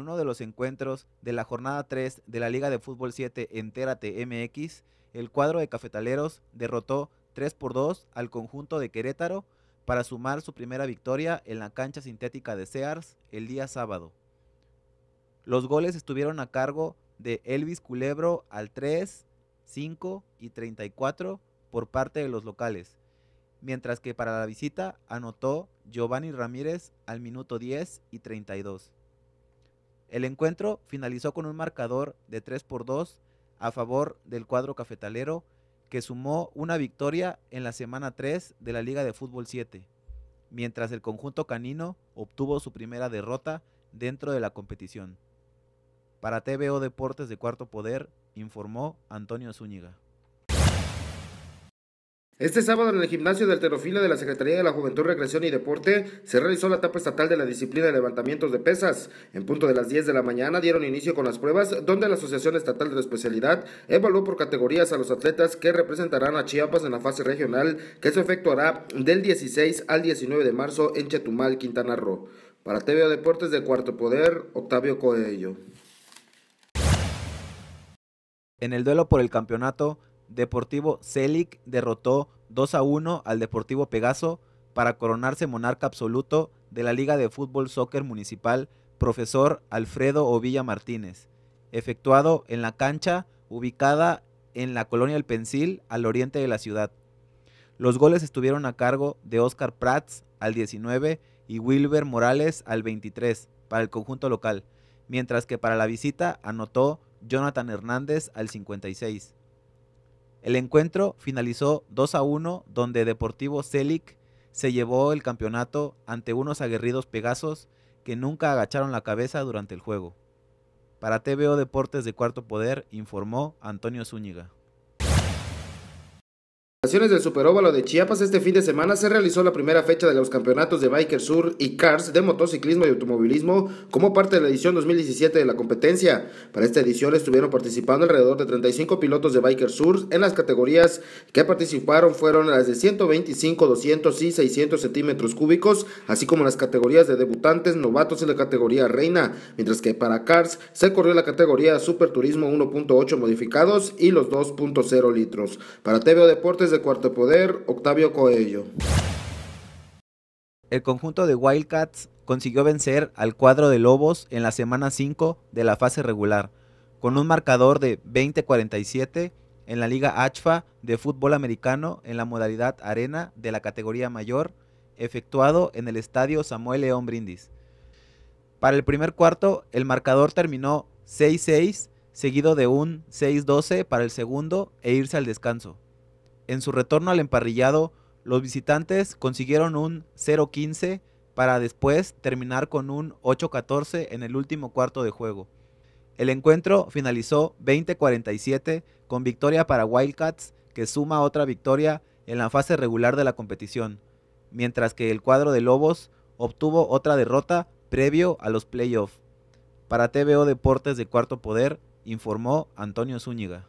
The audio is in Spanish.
uno de los encuentros de la jornada 3 de la Liga de Fútbol 7 Entérate MX, el cuadro de cafetaleros derrotó 3 por 2 al conjunto de Querétaro para sumar su primera victoria en la cancha sintética de Sears el día sábado. Los goles estuvieron a cargo de Elvis Culebro al 3, 5 y 34 por parte de los locales, mientras que para la visita anotó Giovanni Ramírez al minuto 10 y 32. El encuentro finalizó con un marcador de 3 por 2 a favor del cuadro cafetalero que sumó una victoria en la semana 3 de la Liga de Fútbol 7, mientras el conjunto canino obtuvo su primera derrota dentro de la competición. Para TVO Deportes de Cuarto Poder, informó Antonio Zúñiga. Este sábado en el gimnasio del Terofila de la Secretaría de la Juventud, Recreación y Deporte se realizó la etapa estatal de la disciplina de levantamientos de pesas. En punto de las 10 de la mañana dieron inicio con las pruebas donde la Asociación Estatal de la Especialidad evaluó por categorías a los atletas que representarán a Chiapas en la fase regional que se efectuará del 16 al 19 de marzo en Chetumal, Quintana Roo. Para TV Deportes de Cuarto Poder, Octavio Coelho. En el duelo por el campeonato, Deportivo Celic derrotó 2 a 1 al Deportivo Pegaso para coronarse monarca absoluto de la Liga de Fútbol Soccer Municipal Profesor Alfredo Ovilla Martínez, efectuado en la cancha ubicada en la colonia El Pensil al oriente de la ciudad. Los goles estuvieron a cargo de Oscar Prats al 19 y Wilber Morales al 23 para el conjunto local, mientras que para la visita anotó Jonathan Hernández al 56. El encuentro finalizó 2 a 1, donde Deportivo Celic se llevó el campeonato ante unos aguerridos Pegasos que nunca agacharon la cabeza durante el juego. Para TVO Deportes de Cuarto Poder informó Antonio Zúñiga. Naciones del Superóvalo de Chiapas, este fin de semana se realizó la primera fecha de los campeonatos de Biker Sur y Cars de motociclismo y automovilismo como parte de la edición 2017 de la competencia. Para esta edición estuvieron participando alrededor de 35 pilotos de Biker Sur. En las categorías que participaron fueron las de 125, 200 y 600 centímetros cúbicos, así como las categorías de debutantes, novatos y la categoría reina, mientras que para Cars se corrió la categoría Superturismo 1.8 modificados y los 2.0 litros. Para TVO Deportes, de Cuarto Poder, Octavio Coello. El conjunto de Wildcats consiguió vencer al cuadro de Lobos en la semana 5 de la fase regular, con un marcador de 20-47 en la Liga ACHFA de fútbol americano en la modalidad arena de la categoría mayor, efectuado en el estadio Samuel León Brindis. Para el primer cuarto, el marcador terminó 6-6, seguido de un 6-12 para el segundo e irse al descanso en su retorno al emparrillado, los visitantes consiguieron un 0-15 para después terminar con un 8-14 en el último cuarto de juego. El encuentro finalizó 20-47 con victoria para Wildcats, que suma otra victoria en la fase regular de la competición, mientras que el cuadro de Lobos obtuvo otra derrota previo a los playoffs. Para TVO Deportes de Cuarto Poder, informó Antonio Zúñiga.